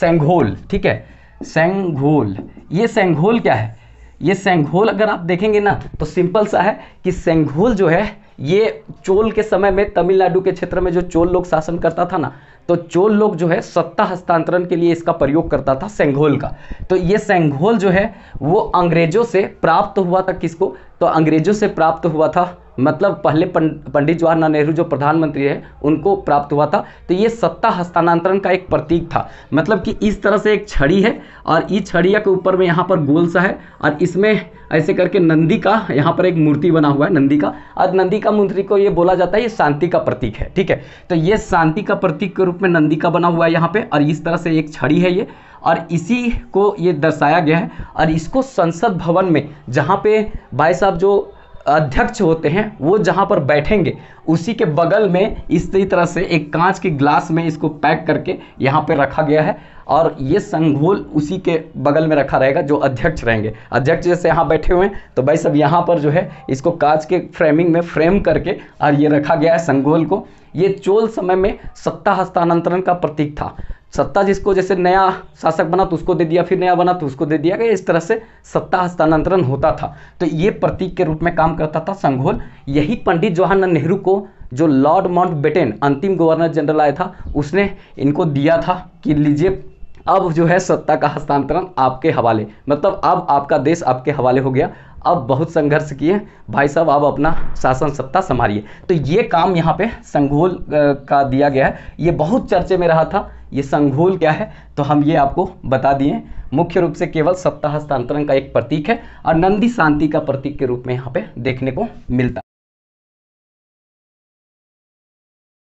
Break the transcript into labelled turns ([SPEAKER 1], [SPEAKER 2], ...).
[SPEAKER 1] सेंघोल ठीक है सेंघोल ये सेंघोल क्या है ये सेंघोल अगर आप देखेंगे ना तो सिंपल सा है कि सेंघोल जो है ये चोल के समय में तमिलनाडु के क्षेत्र में जो चोल लोग शासन करता था ना तो चोल लोग जो है सत्ता हस्तांतरण के लिए इसका प्रयोग करता था सेंघोल का तो ये सेंघोल जो है वो अंग्रेजों से प्राप्त हुआ था किसको तो अंग्रेजों से प्राप्त हुआ था मतलब पहले पंडित जवाहरलाल नेहरू जो प्रधानमंत्री है उनको प्राप्त हुआ था तो ये सत्ता हस्तांतरण का एक प्रतीक था मतलब कि इस तरह से एक छड़ी है और इस छड़िया के ऊपर में यहाँ पर गोल सा है और इसमें ऐसे करके नंदी का यहाँ पर एक मूर्ति बना हुआ है नंदी का और नंदी का मूर्ति को ये बोला जाता है ये शांति का प्रतीक है ठीक है तो ये शांति का प्रतीक के रूप में नंदी का बना हुआ है यहाँ पर और इस तरह से एक छड़ी है ये और इसी को ये दर्शाया गया है और इसको संसद भवन में जहाँ पे भाई साहब जो अध्यक्ष होते हैं वो जहां पर बैठेंगे उसी के बगल में इस तरह से एक कांच के ग्लास में इसको पैक करके यहाँ पे रखा गया है और ये संगोल उसी के बगल में रखा रहेगा जो अध्यक्ष रहेंगे अध्यक्ष जैसे यहाँ बैठे हुए हैं तो भाई सब यहाँ पर जो है इसको कांच के फ्रेमिंग में फ्रेम करके और ये रखा गया है संगोल को ये चोल समय में सत्ता हस्तांतरण का प्रतीक था सत्ता जिसको जैसे नया शासक बना तो उसको दे दिया फिर नया बना तो उसको दे दिया गया इस तरह से सत्ता हस्तांतरण होता था तो ये प्रतीक के रूप में काम करता था संघोल यही पंडित जवाहरलाल नेहरू को जो लॉर्ड माउंट बेटेन अंतिम गवर्नर जनरल आया था उसने इनको दिया था कि लीजिए अब जो है सत्ता का हस्तांतरण आपके हवाले मतलब अब आपका देश आपके हवाले हो गया अब बहुत संघर्ष किए भाई साहब आप अपना शासन सत्ता संभालिए तो ये काम यहाँ पे संघोल का दिया गया है ये बहुत चर्चे में रहा था ये संघोल क्या है तो हम ये आपको बता दिए मुख्य रूप से केवल सत्ता हस्तांतरण का एक प्रतीक है और नंदी शांति का प्रतीक के रूप में यहाँ पे देखने को मिलता